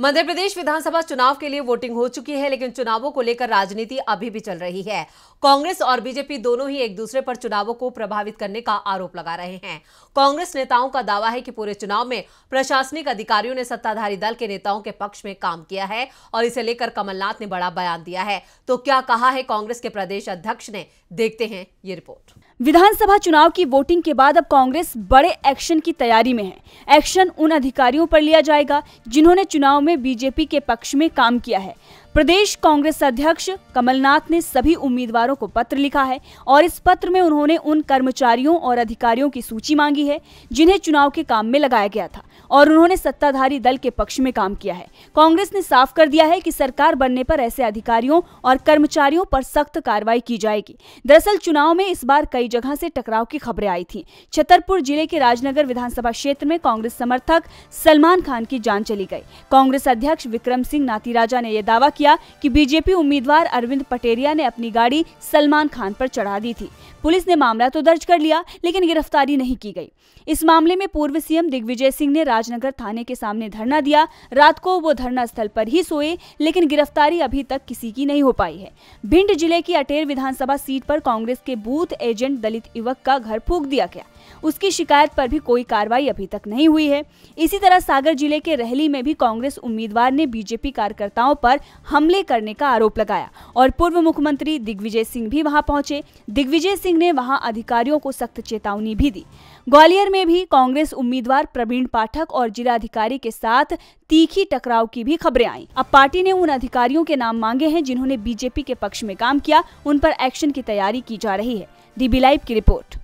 मध्य प्रदेश विधानसभा चुनाव के लिए वोटिंग हो चुकी है लेकिन चुनावों को लेकर राजनीति अभी भी चल रही है कांग्रेस और बीजेपी दोनों ही एक दूसरे पर चुनावों को प्रभावित करने का आरोप लगा रहे हैं कांग्रेस नेताओं का दावा है कि पूरे चुनाव में प्रशासनिक अधिकारियों ने सत्ताधारी दल के नेताओं के पक्ष में काम किया है और इसे लेकर कमलनाथ ने बड़ा बयान दिया है तो क्या कहा है कांग्रेस के प्रदेश अध्यक्ष ने देखते हैं ये रिपोर्ट विधानसभा चुनाव की वोटिंग के बाद अब कांग्रेस बड़े एक्शन की तैयारी में है एक्शन उन अधिकारियों पर लिया जाएगा जिन्होंने चुनाव में बीजेपी के पक्ष में काम किया है प्रदेश कांग्रेस अध्यक्ष कमलनाथ ने सभी उम्मीदवारों को पत्र लिखा है और इस पत्र में उन्होंने उन कर्मचारियों और अधिकारियों की सूची मांगी है जिन्हें चुनाव के काम में लगाया गया था और उन्होंने सत्ताधारी दल के पक्ष में काम किया है कांग्रेस ने साफ कर दिया है कि सरकार बनने पर ऐसे अधिकारियों और कर्मचारियों पर सख्त कार्रवाई की जाएगी दरअसल चुनाव में इस बार कई जगह से टकराव की खबरें आई थी छतरपुर जिले के राजनगर विधानसभा क्षेत्र में कांग्रेस समर्थक सलमान खान की जान चली गयी कांग्रेस अध्यक्ष विक्रम सिंह नातीराजा ने यह दावा किया कि बीजेपी उम्मीदवार अरविंद पटेरिया ने अपनी गाड़ी सलमान खान पर चढ़ा दी थी पुलिस ने मामला तो दर्ज कर लिया लेकिन गिरफ्तारी नहीं की गयी इस मामले में पूर्व सीएम दिग्विजय सिंह ने राज राजनगर थाने के सामने धरना दिया रात को वो धरना स्थल पर ही सोए लेकिन गिरफ्तारी अभी तक किसी की नहीं हो पाई है भिंड जिले की अटेर विधानसभा सीट पर कांग्रेस के बूथ एजेंट दलित युवक का घर फूक दिया गया उसकी शिकायत पर भी कोई कार्रवाई अभी तक नहीं हुई है इसी तरह सागर जिले के रहली में भी कांग्रेस उम्मीदवार ने बीजेपी कार्यकर्ताओं पर हमले करने का आरोप लगाया और पूर्व मुख्यमंत्री दिग्विजय सिंह भी वहां पहुंचे दिग्विजय सिंह ने वहां अधिकारियों को सख्त चेतावनी भी दी ग्वालियर में भी कांग्रेस उम्मीदवार प्रवीण पाठक विधायक और जिलाधिकारी के साथ तीखी टकराव की भी खबरें आई अब पार्टी ने उन अधिकारियों के नाम मांगे हैं जिन्होंने बीजेपी के पक्ष में काम किया उन पर एक्शन की तैयारी की जा रही है डीबी लाइव की रिपोर्ट